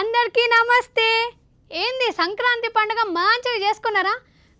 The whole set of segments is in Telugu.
అందరికీ నమస్తే ఏంది సంక్రాంతి పండుగ మంచిగా చేసుకున్నారా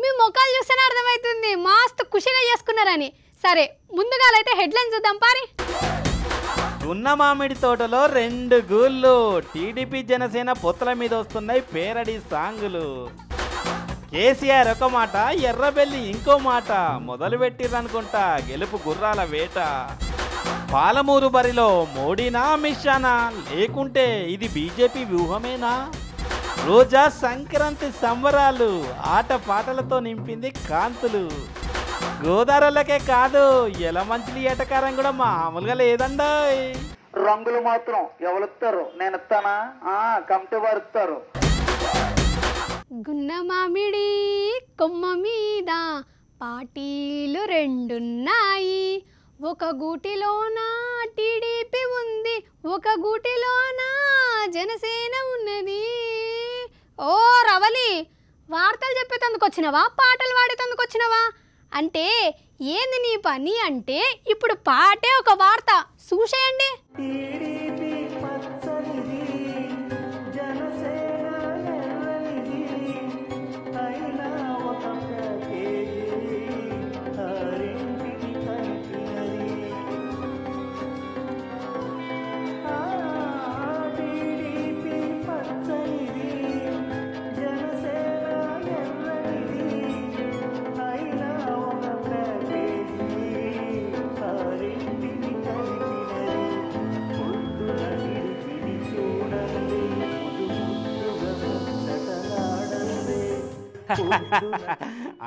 మీ ముఖాలు చూస్తేనే అర్థమవుతుంది మస్తు ఖుషిగా చేసుకున్నారని సరే ముందుగా అయితే హెడ్లైన్ చూద్దాం పారి ఉన్న మామిడి తోటలో రెండు గూళ్ళు టీడీపీ జనసేన పొత్తుల మీద వస్తున్నాయి పేరడి సాంగులు కేసీఆర్ ఒక మాట ఎర్రబెల్లి ఇంకో మాట మొదలు పెట్టిరనుకుంటా గెలుపు గుర్రాల వేట పాలమూరు బరిలో మోడీనా మిషానా లేకుంటే ఇది బీజేపీ వ్యూహమేనా రోజా సంక్రాంతి సంబరాలు ఆట పాటలతో నింపింది కాంతులు గోదావరిలకే కాదు ఎలమంచిలి ఏటకారం కూడా మామూలుగా లేదండోయ్ రంగులు మాత్రం ఎవరుస్తారు నేను ఇస్తానా కమిటీ వారు గున్న మామిడి కొమ్మ మీద పాటీలు రెండున్నాయి ఒక గూటిలోన టీడీపీ ఉంది ఒక గూటిలోన జనసేన ఉన్నది ఓ రవలి వార్తలు తందుకు వచ్చినవా పాటలు పాడేటందుకు వచ్చినవా అంటే ఏంది నీ పని అంటే ఇప్పుడు పాటే ఒక వార్త చూసేయండి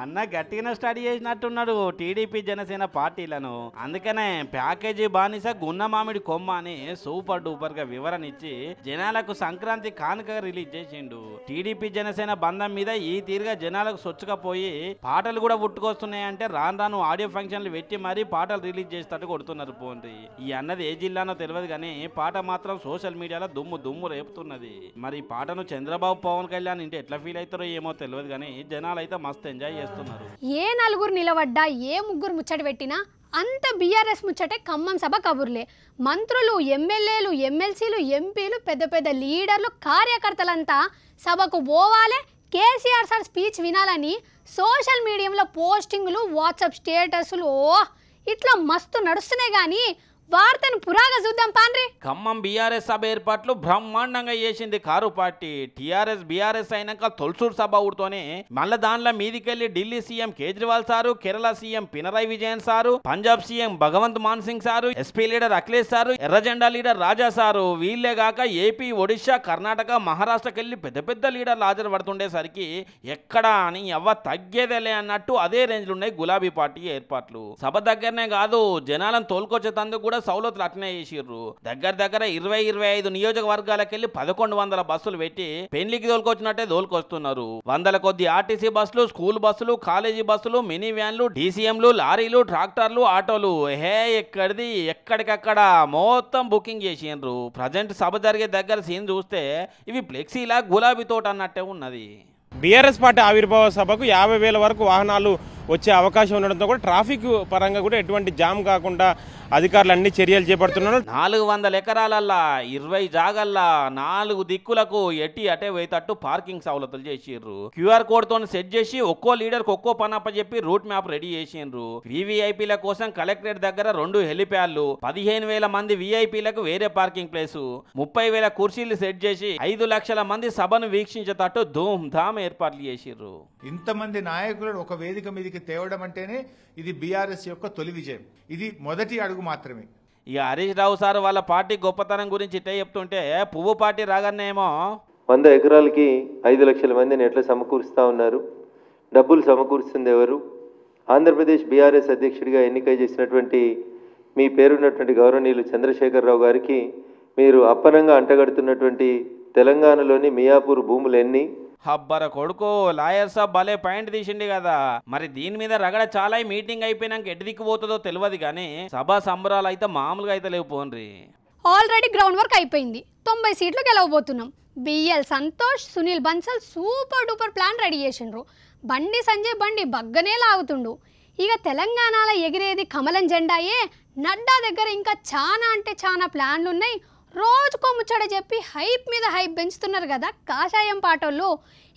అన్న గట్టిగానే స్టడీ చేసినట్టున్నాడు టీడీపీ జనసేన పార్టీలను అందుకనే ప్యాకేజీ బానిస గున్న మామిడి కొమ్మ అని సూపర్ డూపర్ గా వివరణ ఇచ్చి జనాలకు సంక్రాంతి కానుక రిలీజ్ చేసిండు టీడీపీ జనసేన బంధం మీద ఈ తీరుగా జనాలకు సొచ్చుకపోయి పాటలు కూడా పుట్టుకొస్తున్నాయి అంటే రాను రాను ఆడియో ఫంక్షన్లు పెట్టి మరీ పాటలు రిలీజ్ చేస్తాడు కొడుతున్నారు పోండి ఈ అన్నది ఏ జిల్లానో తెలియదు కానీ పాట మాత్రం సోషల్ మీడియాలో దుమ్ము దుమ్ము రేపుతున్నది మరి పాటను చంద్రబాబు పవన్ కళ్యాణ్ ఇంటి ఎట్లా ఫీల్ అవుతారో ఏమో తెలియదు కానీ ఉన్నాయి మస్తు ఎంజాయ్ చేస్తున్నారు ఏ నలుగురు నిలబడ్డా ఏ ముగ్గురు ముచ్చట పెట్టినా అంత బిఆర్ఎస్ ముచ్చటే ఖమ్మం సభ కబుర్లే మంత్రులు ఎమ్మెల్యేలు ఎమ్మెల్సీలు ఎంపీలు పెద్ద పెద్ద లీడర్లు కార్యకర్తలంతా సభకు పోవాలే కేసీఆర్ సార్ స్పీచ్ వినాలని సోషల్ మీడియాలో పోస్టింగ్లు వాట్సాప్ స్టేటస్లు ఓ ఇట్లా మస్తు నడుస్తున్నాయి కానీ వార్తను పురాగా చూద్దాం పాండ్రి ఖమ్మం బీఆర్ఎస్ సభ ఏర్పాట్లు బ్రహ్మాండంగా చేసింది కారు పార్టీ టిఆర్ఎస్ బీఆర్ఎస్ అయినాక తొలసూరు సభ ఊరితోనే మళ్ళా దానిలో మీదికెళ్లి Delhi CM Kejriwal sir Kerala CM Pinarayi Vijayan sir Punjab CM Bhagwant Mann Singh sir SP leader Akhilesh sir ఎర్రజెండా లీడర్ రాజా సారు వీళ్లే గాక ఏపీ ఒడిశా కర్ణాటక మహారాష్ట్రకి వెళ్లి పెద్ద పెద్ద లీడర్లు హాజరు పడుతుండేసరికి ఎక్కడా అని ఎవ్వ తగ్గేదేలే అన్నట్టు అదే రేంజ్ లో ఉన్నాయి గులాబీ పార్టీ ఏర్పాట్లు సభ దగ్గరనే కాదు జనాలను తందుకు కూడా సౌలతులు అట్నే చేసిర్రు దగ్గర దగ్గర ఇరవై ఇరవై ఐదు నియోజకవర్గాలకు వెళ్లి పదకొండు వందల బస్సులు పెట్టి పెళ్లికి దోలుకొచ్చినట్టే దోలుకొస్తున్నారు వందల కొద్ది ఆర్టీసీ బస్సులు స్కూల్ బస్సులు కాలేజీ బస్సులు మినీ వ్యాన్లు డీసీఎంలు లారీలు ట్రాక్టర్లు ఆటోలు హే ఎక్కడిది ఎక్కడికక్కడ మొత్తం బుకింగ్ చేసిండ్రు ప్రజెంట్ సభ జరిగే దగ్గర సీన్ చూస్తే ఇవి ఫ్లెక్సీలా గులాబీ తోట అన్నట్టే ఉన్నది బీఆర్ఎస్ పార్టీ ఆవిర్భావ సభకు యాభై వేల వరకు వాహనాలు వచ్చే అవకాశం ఉండడంతో కూడా ట్రాఫిక్ పరంగా కూడా ఎటువంటి జామ్ కాకుండా అధికారులు అన్ని చర్యలు చేపడుతున్నారు నాలుగు వందల ఎకరాలల్లా ఇరవై జాగల్లా నాలుగు దిక్కులకు ఎట్టి అటే పోయేటట్టు పార్కింగ్ సవలతలు చేసిర్రు క్యూఆర్ కోడ్ తో సెట్ చేసి ఒక్కో లీడర్ ఒక్కో పనప్ప చెప్పి రూట్ మ్యాప్ రెడీ చేసిండ్రు వివిఐపీల కోసం కలెక్టరేట్ దగ్గర రెండు హెలిప్యాడ్లు పదిహేను వేల మంది విఐపీలకు వేరే పార్కింగ్ ప్లేసు ముప్పై వేల కుర్చీలు సెట్ చేసి ఐదు లక్షల మంది సభను వీక్షించేటట్టు ధూమ్ ధామ్ ఏర్పాట్లు చేసిర్రు ఇంతమంది నాయకులు ఒక వేదిక మీద స్థితికి తేవడం అంటేనే ఇది బీఆర్ఎస్ యొక్క తొలి విజయం ఇది మొదటి అడుగు మాత్రమే ఈ హరీష్ రావు సార్ వాళ్ళ పార్టీ గొప్పతనం గురించి ఇట్టే చెప్తుంటే పువ్వు పార్టీ రాగానేమో వంద ఎకరాలకి ఐదు లక్షల మందిని ఎట్లా సమకూరుస్తా ఉన్నారు డబ్బులు సమకూరుస్తుంది ఎవరు ఆంధ్రప్రదేశ్ బీఆర్ఎస్ అధ్యక్షుడిగా ఎన్నిక చేసినటువంటి మీ పేరున్నటువంటి గౌరవనీయులు చంద్రశేఖరరావు గారికి మీరు అప్పనంగా అంటగడుతున్నటువంటి తెలంగాణలోని మియాపూర్ భూములన్నీ హబ్బర కొడుకో లాయర్ సాబ్ భలే పాయింట్ తీసిండి కదా మరి దీని మీద రగడ చాలా మీటింగ్ అయిపోయినాక ఎటు దిక్కుపోతుందో తెలియదు కానీ సభ సంబరాలు అయితే మామూలుగా అయితే లేకపోండ్రి ఆల్రెడీ గ్రౌండ్ వర్క్ అయిపోయింది తొంభై సీట్లు గెలవబోతున్నాం BL Santhosh Sunil Bansal super duper plan ready చేసిండ్రు బండి సంజయ్ బండి బగ్గనే లాగుతుండు ఇక తెలంగాణలో ఎగిరేది కమలం జెండాయే నడ్డా దగ్గర ఇంకా చాలా అంటే చాలా ప్లాన్లు ఉన్నాయి రోజుకో ముచ్చట చెప్పి హైప్ మీద హైప్ పెంచుతున్నారు కదా కాషాయం పాటోళ్ళు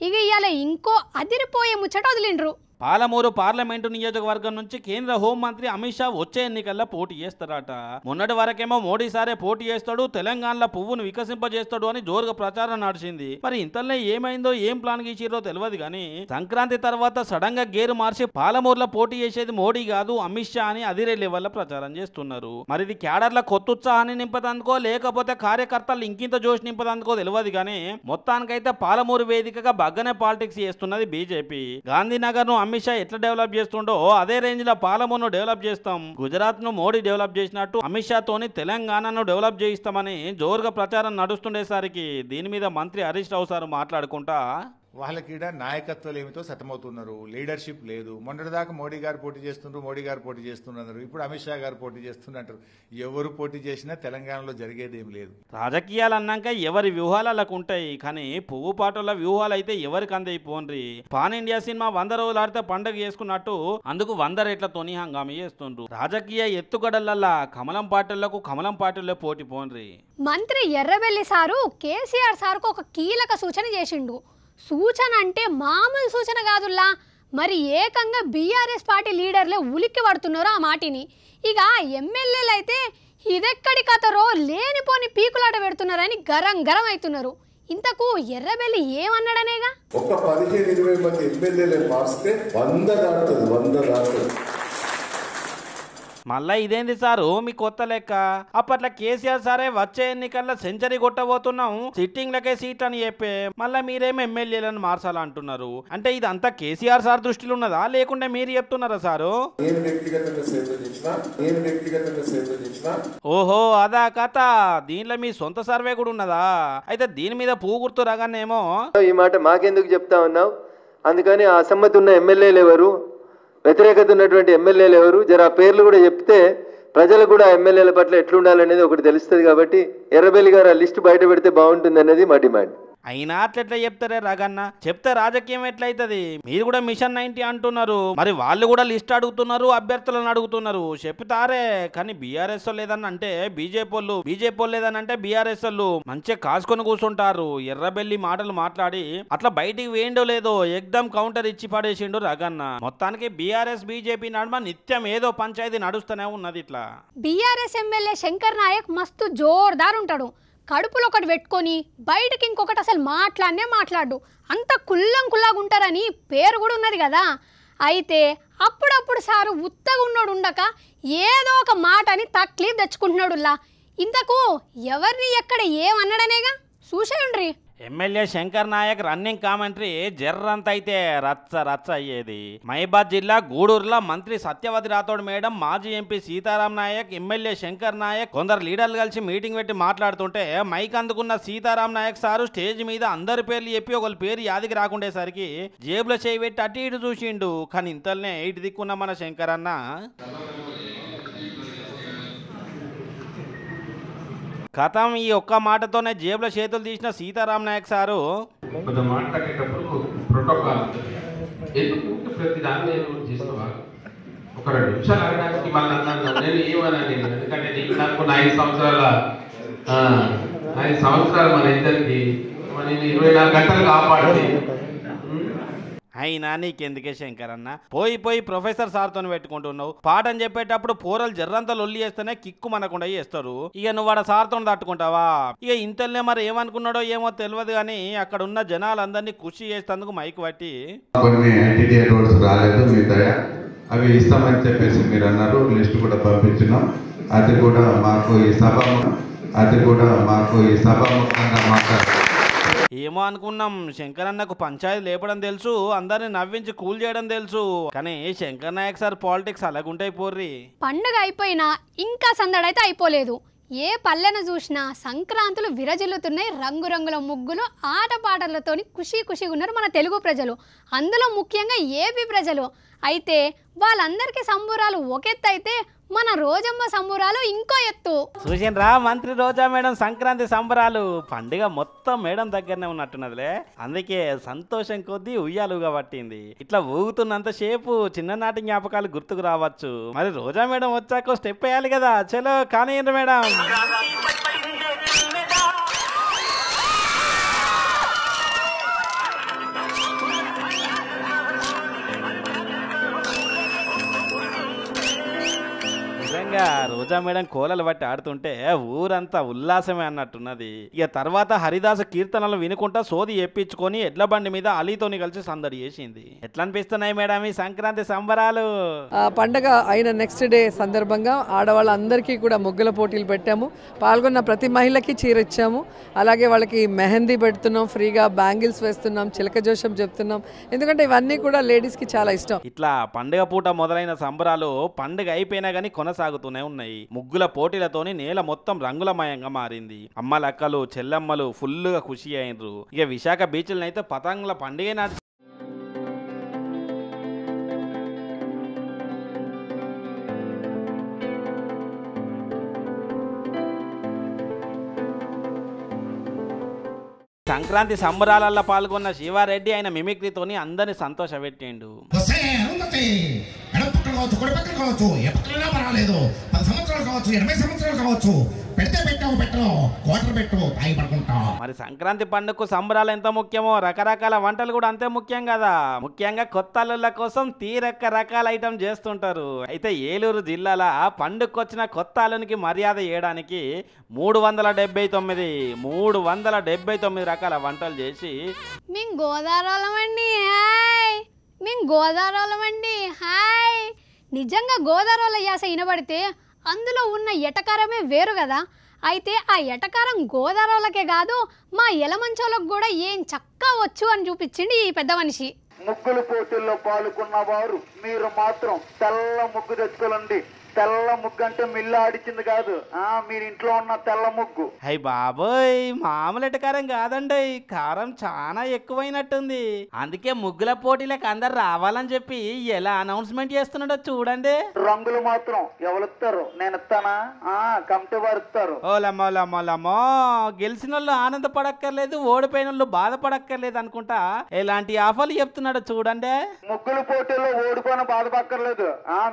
ఇక ఇవాళ ఇంకో అదిరిపోయే ముచ్చట వదిలిండ్రు పాలమూరు పార్లమెంటు నియోజకవర్గం నుంచి కేంద్ర హోంమంత్రి అమిత్ షా వచ్చే ఎన్నికల్లో పోటీ చేస్తారట మొన్నటి వరకేమో మోడీ సారే పోటీ చేస్తాడు తెలంగాణలో పువ్వును వికసింపజేస్తాడు అని జోరుగా ప్రచారం నడిచింది మరి ఇంతలో ఏమైందో ఏం ప్లాన్ గీచిరో తెలియదు కానీ సంక్రాంతి తర్వాత సడన్ గా గేరు మార్చి పాలమూరులో పోటీ చేసేది మోడీ కాదు అమిత్ షా అని అదిరే లెవెల్ ప్రచారం చేస్తున్నారు మరి ఇది క్యాడర్ల కొత్త ఉత్సాహాన్ని నింపదందుకో లేకపోతే కార్యకర్తలు ఇంకింత జోష్ నింపదందుకో తెలియదు కానీ మొత్తానికైతే పాలమూరు వేదికగా బగ్గనే పాలిటిక్స్ చేస్తున్నది బీజేపీ గాంధీనగర్ ను అమిత్ షా ఎట్లా డెవలప్ చేస్తుండో అదే రేంజ్ లో ను డెవలప్ చేస్తాం గుజరాత్ ను మోడీ డెవలప్ చేసినట్టు అమిత్ షాతోని తెలంగాణను డెవలప్ చేయిస్తామని జోరుగా ప్రచారం నడుస్తుండేసరికి దీని మీద మంత్రి హరీష్ రావు సార్ మాట్లాడుకుంటా వాళ్ళకీడ నాయకత్వాలు ఏమిటో సతమవుతున్నారు లీడర్షిప్ లేదు మొన్నటిదాకా మోడీ గారు పోటీ చేస్తున్నారు మోడీ గారు పోటీ చేస్తున్నారు ఇప్పుడు అమిత్ షా గారు పోటీ చేస్తున్నారు ఎవరు పోటీ చేసినా తెలంగాణలో జరిగేది ఏమి లేదు రాజకీయాలు అన్నాక ఎవరి వ్యూహాలు అలా ఉంటాయి కానీ పువ్వు పాటల వ్యూహాలు అయితే ఎవరికి అందయి పాన్ ఇండియా సినిమా వంద రోజులు ఆడితే పండగ చేసుకున్నట్టు అందుకు వంద తొని హంగామీ చేస్తుండ్రు రాజకీయ ఎత్తుగడలల్లా కమలం పాటలకు కమలం పాటల్లో పోటీ పోన్రి మంత్రి ఎర్రబెల్లి సారు కేసీఆర్ సార్కు ఒక కీలక సూచన చేసిండు సూచన అంటే మామూలు సూచన కాదుల్లా మరి ఏకంగా బీఆర్ఎస్ పార్టీ లీడర్లే ఉలిక్కి పడుతున్నారో ఆ మాటిని ఇక ఎమ్మెల్యేలు అయితే ఇదెక్కడి కథరో లేనిపోని పీకులాట పెడుతున్నారని గరం గరం అవుతున్నారు ఇంతకు ఎర్రబెల్లి ఏమన్నాడనేగా ఒక పదిహేను ఇరవై మంది ఎమ్మెల్యేలే మార్స్తే వంద దాటుతుంది వంద దాటుతుంది మళ్ళా ఇదేంది సారు మీ కొత్త లెక్క అప్పట్లో కేసీఆర్ సారే వచ్చే ఎన్నికల్లో సెంచరీ కొట్టబోతున్నాం సిట్టింగ్లకే సీట్ అని చెప్పే మళ్ళీ మీరేం ఎమ్మెల్యేలను మార్చాలంటున్నారు అంటే ఇదంతా కేసీఆర్ సార్ దృష్టిలో ఉన్నదా లేకుంటే మీరు చెప్తున్నారా సారు ఓహో అదా కథ దీనిలో మీ సొంత సర్వే కూడా ఉన్నదా అయితే దీని మీద పువ్వు గుర్తు రాగానేమో ఈ మాట మాకెందుకు చెప్తా ఉన్నావు అందుకని అసమ్మతి ఉన్న ఎమ్మెల్యేలు ఎవరు వ్యతిరేకత ఉన్నటువంటి ఎమ్మెల్యేలు ఎవరు జర పేర్లు కూడా చెప్తే ప్రజలు కూడా ఎమ్మెల్యేల పట్ల ఎట్లుండాలనేది ఒకటి తెలుస్తుంది కాబట్టి ఎర్రబెల్లి గారు ఆ లిస్టు బయట పెడితే బాగుంటుంది అనేది మా డిమాండ్ అయినా అట్లెట్లా చెప్తారే రాగన్న చెప్తే రాజకీయం ఎట్లయితుంది మీరు కూడా మిషన్ నైన్టీ అంటున్నారు మరి వాళ్ళు కూడా లిస్ట్ అడుగుతున్నారు అభ్యర్థులను అడుగుతున్నారు చెప్తారే కానీ బీఆర్ఎస్ లేదని అంటే బీజేపీ వాళ్ళు బీజేపీ వాళ్ళు లేదని అంటే బీఆర్ఎస్ వాళ్ళు మంచిగా కాసుకొని కూర్చుంటారు ఎర్రబెల్లి మాటలు మాట్లాడి అట్లా బయటికి వేయండో లేదో ఎగ్దాం కౌంటర్ ఇచ్చి పడేసిండు రాగన్న మొత్తానికి బీఆర్ఎస్ బీజేపీ నడుమ నిత్యం ఏదో పంచాయతీ నడుస్తూనే ఉన్నది ఇట్లా బీఆర్ఎస్ ఎమ్మెల్యే శంకర్ నాయక్ మస్తు జోర్దార్ ఉంటాడు కడుపులో ఒకటి పెట్టుకొని బయటకి ఇంకొకటి అసలు మాట్లాడనే మాట్లాడు అంత కుల్లం కుల్లాగా ఉంటారని పేరు కూడా ఉన్నది కదా అయితే అప్పుడప్పుడు సారు ఉత్తగా ఉన్నోడు ఉండక ఏదో ఒక మాట అని తక్లీఫ్ తెచ్చుకుంటున్నాడులా ఇంతకు ఎవరిని ఎక్కడ ఏమన్నాడనేగా చూసేయండ్రి MLA Shankar Naik running commentary జర్రంత అయితే రచ్చ రచ్చ అయ్యేది మహిబాద్ జిల్లా గూడూరులో మంత్రి సత్యవతి రాథోడ్ మేడం మాజీ ఎంపీ సీతారాం నాయక్ ఎమ్మెల్యే శంకర్ నాయక్ కొందరు లీడర్లు కలిసి మీటింగ్ పెట్టి మాట్లాడుతుంటే మైక్ అందుకున్న సీతారాం నాయక్ సారు స్టేజ్ మీద అందరి పేర్లు చెప్పి ఒకళ్ళ పేరు యాదికి రాకుండేసరికి జేబులో చేయి పెట్టి అటు ఇటు చూసిండు కానీ ఇంతలోనే ఇటు దిక్కున్న మన శంకర్ అన్న కథం ఈ ఒక్క మాటతోనే జేబుల చేతులు తీసిన సీతారాం నాయక్ సారు ఐదు సంవత్సరాలు మన ఇద్దరికి మన ఇరవై నాలుగు గంటలు కాపాడింది అయినా నీకెందుకే శంకర్ అన్న పోయి పోయి ప్రొఫెసర్ సార్ సార్తో పెట్టుకుంటున్నావు పాఠం చెప్పేటప్పుడు పోరలు జర్రంతా లొల్లి చేస్తేనే కిక్కు మనకుండా చేస్తారు ఇక నువ్వు వాడ సార్ తోని తట్టుకుంటావా ఇక ఇంతలే మరి ఏమనుకున్నాడో ఏమో తెలియదు కానీ అక్కడ ఉన్న జనాలందరినీ కృషి చేసేందుకు మైక్ పట్టి అవి ఇస్తామని చెప్పేసి మీరు అన్నారు లిస్ట్ కూడా పంపించినాం అది కూడా మాకు ఈ సభ అది కూడా మాకు ఈ సభ ముఖ్యంగా మాట్లాడారు ఏమో అనుకున్నాం శంకరన్నకు పంచాయతీ లేపడం తెలుసు అందరిని నవ్వించి కూల్ చేయడం తెలుసు కానీ శంకర్ నాయక్ సార్ పాలిటిక్స్ అలాగుంటాయి పోర్రి పండుగ అయిపోయినా ఇంకా సందడైతే అయిపోలేదు ఏ పల్లెను చూసినా సంక్రాంతులు విరజిల్లుతున్నాయి రంగురంగుల ముగ్గులు ఆటపాటలతోని ఖుషీ ఖుషీగా ఉన్నారు మన తెలుగు ప్రజలు అందులో ముఖ్యంగా ఏపీ ప్రజలు అయితే వాళ్ళందరికీ సంబురాలు ఒకెత్తైతే మన రోజమ్మ సంబురాలు ఇంకో ఎత్తు చూసినరా మంత్రి రోజా మేడం సంక్రాంతి సంబరాలు పండుగ మొత్తం మేడం దగ్గరనే ఉన్నట్టున్నదిలే అందుకే సంతోషం కొద్దీ ఉయ్యాలుగా పట్టింది ఇట్లా ఊగుతున్నంత సేపు చిన్ననాటి జ్ఞాపకాలు గుర్తుకు రావచ్చు మరి రోజా మేడం వచ్చాక స్టెప్ వేయాలి కదా చలో కానీ మేడం ఇంకా రోజా మేడం కోలలు బట్టి ఆడుతుంటే ఊరంతా ఉల్లాసమే అన్నట్టున్నది ఇక తర్వాత హరిదాస కీర్తనలు వినుకుంటా సోది ఎప్పించుకొని ఎడ్ల బండి మీద అలీతోని కలిసి సందడి చేసింది ఎట్లా అనిపిస్తున్నాయి మేడం ఈ సంక్రాంతి సంబరాలు పండగ అయిన నెక్స్ట్ డే సందర్భంగా ఆడవాళ్ళందరికీ కూడా ముగ్గుల పోటీలు పెట్టాము పాల్గొన్న ప్రతి మహిళకి చీర ఇచ్చాము అలాగే వాళ్ళకి మెహందీ పెడుతున్నాం ఫ్రీగా బ్యాంగిల్స్ వేస్తున్నాం చిలక జోషం చెప్తున్నాం ఎందుకంటే ఇవన్నీ కూడా లేడీస్ కి చాలా ఇష్టం ఇట్లా పండుగ పూట మొదలైన సంబరాలు పండుగ అయిపోయినా కానీ కొనసాగుతుంది మారుతూనే ఉన్నాయి ముగ్గుల పోటీలతోని నేల మొత్తం రంగులమయంగా మారింది అమ్మలక్కలు చెల్లమ్మలు ఫుల్గా ఖుషి అయినరు ఇక విశాఖ బీచ్లనైతే పతంగుల పండుగ నాటి సంక్రాంతి సంబరాలలో పాల్గొన్న శివారెడ్డి ఆయన మిమిక్రీతోని అందరినీ సంతోషపెట్టిండు కావచ్చు కుడి పక్కన కావచ్చు ఏ పక్కనైనా పర్వాలేదు పది సంవత్సరాలు కావచ్చు ఇరవై సంవత్సరాలు కావచ్చు పెడితే పెట్టావు పెట్టు కోటలు పెట్టు అవి పడుకుంటా మరి సంక్రాంతి పండుగకు సంబరాలు ఎంత ముఖ్యమో రకరకాల వంటలు కూడా అంతే ముఖ్యం కదా ముఖ్యంగా కొత్త అల్లుళ్ళ కోసం తీరక్క రకాల ఐటమ్ చేస్తుంటారు అయితే ఏలూరు జిల్లాల పండుగకొచ్చిన కొత్త అల్లునికి మర్యాద ఇవ్వడానికి మూడు వందల డెబ్బై తొమ్మిది మూడు వందల డెబ్బై తొమ్మిది రకాల వంటలు చేసి మేము గోదావరి అండి హాయ్ మేము గోదావరి అండి హాయ్ నిజంగా గోదావరిలో యాస వినబడితే అందులో ఉన్న ఎటకారమే వేరు కదా అయితే ఆ ఎటకారం గోదావరిలకే కాదు మా ఎలమంచోళ్ళకు కూడా ఏం చక్కా వచ్చు అని చూపించింది ఈ పెద్ద మనిషి ముగ్గులు పోటీల్లో పాల్గొన్న వారు మీరు మాత్రం తెల్ల ముగ్గు తెచ్చుకోండి తెల్ల ముగ్గు అంటే మిల్లు ఆడిచింది కాదు ఆ మీరు ఇంట్లో ఉన్న తెల్ల ముగ్గు అయ్యి బాబోయ్ మామూలు కారం కాదండి కారం చాలా ఎక్కువైనట్టుంది అందుకే ముగ్గుల పోటీలకు అందరు రావాలని చెప్పి ఎలా అనౌన్స్మెంట్ చేస్తున్నాడో చూడండి రంగులు మాత్రం ఎవరు నేను ఇస్తానా కమిటీ వారు ఇస్తారు గెలిచిన వాళ్ళు పడక్కర్లేదు ఓడిపోయిన వాళ్ళు బాధపడక్కర్లేదు అనుకుంటా ఎలాంటి ఆఫర్లు చెప్తున్నాడు చూడండి ముగ్గుల పోటీలో ఓడిపోయిన బాధపడక్కర్లేదు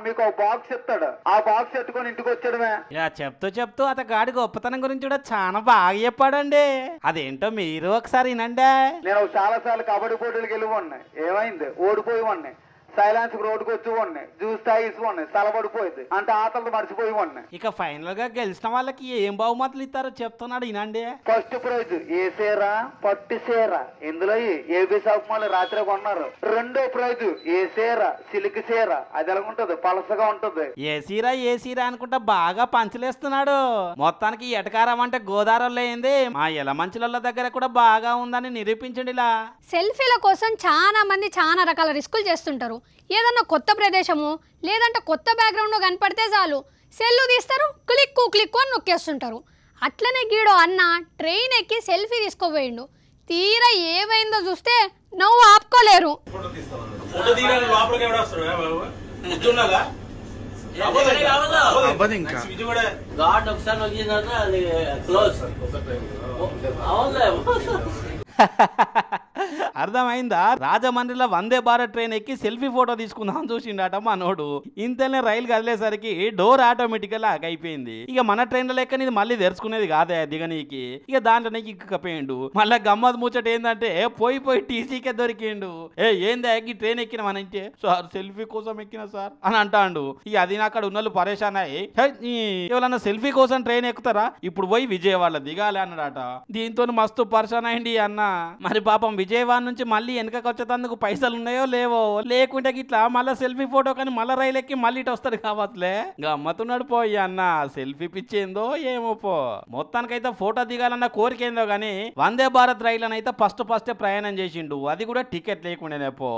మీకు ఒక బాక్స్ ఇస్తాడు ఆ బాక్స్ ఎత్తుకొని ఇంటికి వచ్చేయడమే చెప్తూ చెప్తూ అత గాడి గొప్పతనం గురించి కూడా చాలా బాగా చెప్పాడండి అదేంటో మీరు ఒకసారి వినండి నేను చాలా సార్లు కబడ్డీ పోటీలకు వెళ్ళి ఉన్నాయి ఏమైంది ఓడిపోయి ఉన్నాయి సైలాన్స్ రోడ్డుకు వచ్చి ఉన్నాయి జ్యూస్ తాగేసి ఉన్నాయి సలబడిపోయింది అంటే ఆటలు మర్చిపోయి ఉన్నాయి ఇక ఫైనల్ గా గెలిచిన వాళ్ళకి ఏం బహుమతులు ఇస్తారో చెప్తున్నాడు ఈనండి ఫస్ట్ ప్రైజ్ ఏ సేరా పట్టు సేర ఇందులో ఏబీ సౌకుమాలు రాత్రి కొన్నారు రెండో ప్రైజ్ ఏ సేర సిల్క్ సేర అది ఎలాగుంటది పలసగా ఉంటది ఏ సీరా ఏ సీరా అనుకుంటా బాగా పంచలేస్తున్నాడు మొత్తానికి ఎటకారం అంటే గోదావరిలో అయింది మా ఎలమంచుల దగ్గర కూడా బాగా ఉందని నిరూపించండి ఇలా సెల్ఫీల కోసం చాలా మంది చాలా రకాల రిస్కులు చేస్తుంటారు ఏదన్నా కొత్త ప్రదేశము లేదంటే కొత్త బ్యాక్గ్రౌండ్ కనపడితే చాలు సెల్లు తీస్తారు క్లిక్కు క్లిక్కు అని నొక్కేస్తుంటారు అట్లనే గీడో అన్న ట్రైన్ ఎక్కి సెల్ఫీ తీసుకోపోయిండు తీరా ఏమైందో చూస్తే నవ్వు ఆపుకోలేరు అర్థమైందా రాజమండ్రిలో వందే భారత్ ట్రైన్ ఎక్కి సెల్ఫీ ఫోటో తీసుకుందాం చూసిండట మనోడు ఇంతనే రైలు కదిలేసరికి డోర్ ఆటోమేటిక్ గా అయిపోయింది ఇక మన ట్రైన్ లెక్క నీది మళ్ళీ తెరుచుకునేది కాదే దిగనీకి ఇక దాంట్లో నీకు ఇక్కకపోయిండు మళ్ళా గమ్మత్ ముచ్చట ఏంటంటే పోయి పోయి టీసీకే దొరికిండు ఏ ఏందా ఎక్కి ట్రైన్ ఎక్కిన ఇంటే సార్ సెల్ఫీ కోసం ఎక్కిన సార్ అని అంటాడు ఇక అది అక్కడ ఉన్న పరేషాన్ అయ్యి ఎవరన్నా సెల్ఫీ కోసం ట్రైన్ ఎక్కుతారా ఇప్పుడు పోయి విజయవాడ దిగాలి అన్నాడట దీంతో మస్తు పరేషాన్ అయింది అన్న మరి పాపం విజయవాడ నుంచి మళ్ళీ వెనకకు వచ్చేటందుకు పైసలు ఉన్నాయో లేవో లేకుంటే ఇట్లా మళ్ళీ సెల్ఫీ ఫోటో కానీ మళ్ళీ రైలు ఎక్కి మళ్ళీ ఇటు వస్తాడు కావట్లే గమ్మతున్నాడు పోయి అన్న సెల్ఫీ పిచ్చేందో ఏమో పో మొత్తానికైతే ఫోటో దిగాలన్న కోరిక ఏందో కానీ వందే భారత్ రైలు అయితే ఫస్ట్ ఫస్ట్ ప్రయాణం చేసిండు అది కూడా టికెట్ లేకుండానే పో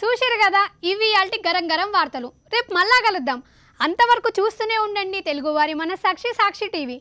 చూశారు కదా ఇవి ఇవాళ గరం గరం వార్తలు రేపు మళ్ళా కలుద్దాం అంతవరకు చూస్తూనే ఉండండి తెలుగువారి మన సాక్షి సాక్షి టీవీ